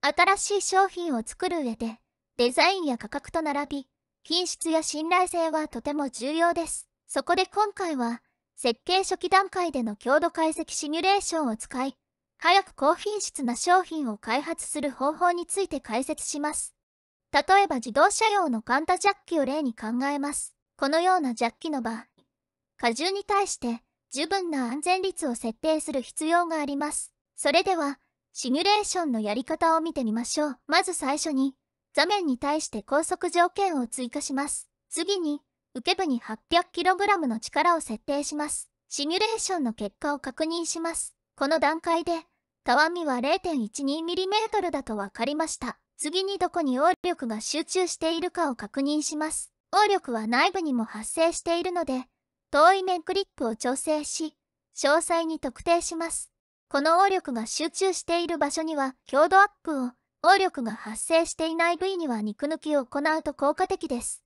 新しい商品を作る上で、デザインや価格と並び、品質や信頼性はとても重要です。そこで今回は、設計初期段階での強度解析シミュレーションを使い、早く高品質な商品を開発する方法について解説します。例えば自動車用のカンタジャッキを例に考えます。このようなジャッキの場合、荷重に対して十分な安全率を設定する必要があります。それでは、シミュレーションのやり方を見てみましょう。まず最初に、座面に対して高速条件を追加します。次に、受け部に 800kg の力を設定します。シミュレーションの結果を確認します。この段階で、たわみは 0.12mm だと分かりました。次にどこに応力が集中しているかを確認します。応力は内部にも発生しているので、遠い面クリップを調整し、詳細に特定します。この応力が集中している場所には強度アップを、応力が発生していない部位には肉抜きを行うと効果的です。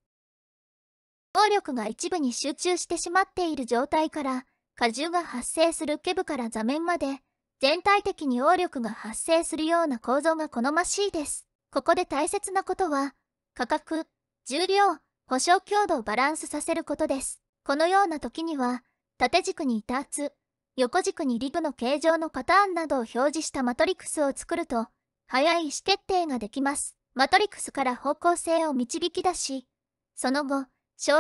応力が一部に集中してしまっている状態から、荷重が発生するケブから座面まで、全体的に応力が発生するような構造が好ましいです。ここで大切なことは、価格、重量、保証強度をバランスさせることです。このような時には、縦軸に板圧、横軸にリグの形状のパターンなどを表示したマトリクスを作ると、早い意思決定ができます。マトリクスから方向性を導き出し、その後、詳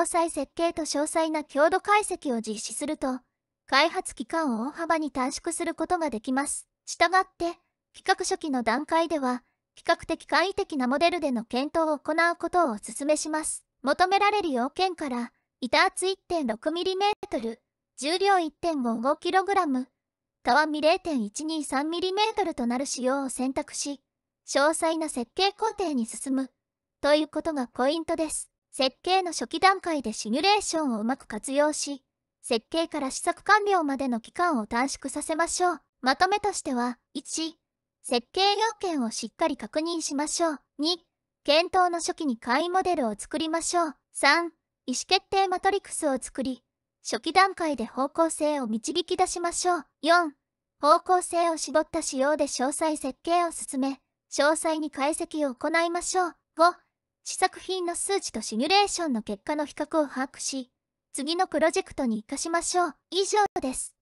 細設計と詳細な強度解析を実施すると、開発期間を大幅に短縮することができます。したがって、企画初期の段階では、比較的簡易的なモデルでの検討を行うことをお勧めします。求められる要件から、板厚 1.6mm、重量 1.55kg、たみ 0.123mm となる仕様を選択し、詳細な設計工程に進む、ということがポイントです。設計の初期段階でシミュレーションをうまく活用し、設計から試作完了までの期間を短縮させましょう。まとめとしては、1、設計要件をしっかり確認しましょう。2、検討の初期に簡易モデルを作りましょう。3、意思決定マトリクスを作り、初期段階で方向性を導き出しましょう。4、方向性を絞った仕様で詳細設計を進め、詳細に解析を行いましょう。5、試作品の数値とシミュレーションの結果の比較を把握し、次のプロジェクトに活かしましょう。以上です。